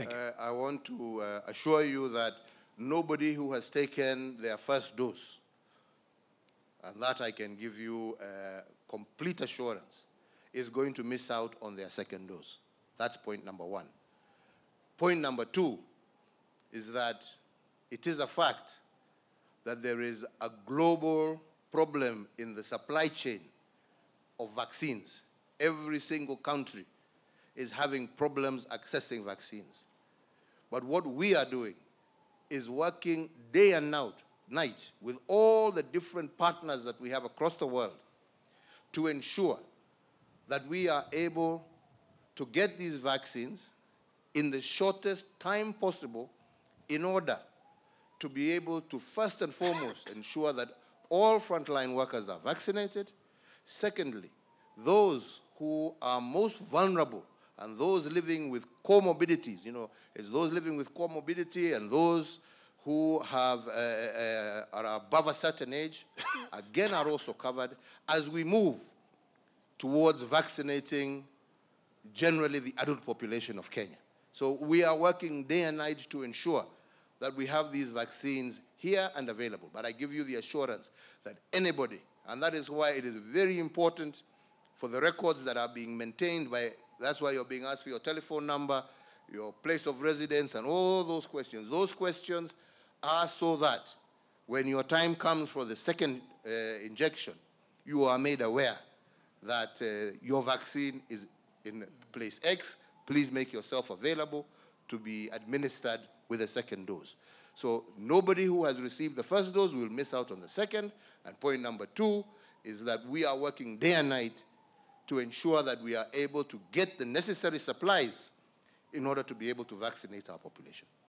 Thank you. Uh, I want to uh, assure you that nobody who has taken their first dose, and that I can give you uh, complete assurance, is going to miss out on their second dose. That's point number one. Point number two is that it is a fact that there is a global problem in the supply chain of vaccines. Every single country is having problems accessing vaccines. But what we are doing is working day and night, night with all the different partners that we have across the world to ensure that we are able to get these vaccines in the shortest time possible in order to be able to first and foremost ensure that all frontline workers are vaccinated. Secondly, those who are most vulnerable and those living with comorbidities, you know, it's those living with comorbidity and those who have, uh, uh, are above a certain age, again are also covered as we move towards vaccinating generally the adult population of Kenya. So we are working day and night to ensure that we have these vaccines here and available. But I give you the assurance that anybody, and that is why it is very important for the records that are being maintained by that's why you're being asked for your telephone number, your place of residence, and all those questions. Those questions are so that when your time comes for the second uh, injection, you are made aware that uh, your vaccine is in place X. Please make yourself available to be administered with a second dose. So nobody who has received the first dose will miss out on the second. And point number two is that we are working day and night to ensure that we are able to get the necessary supplies in order to be able to vaccinate our population.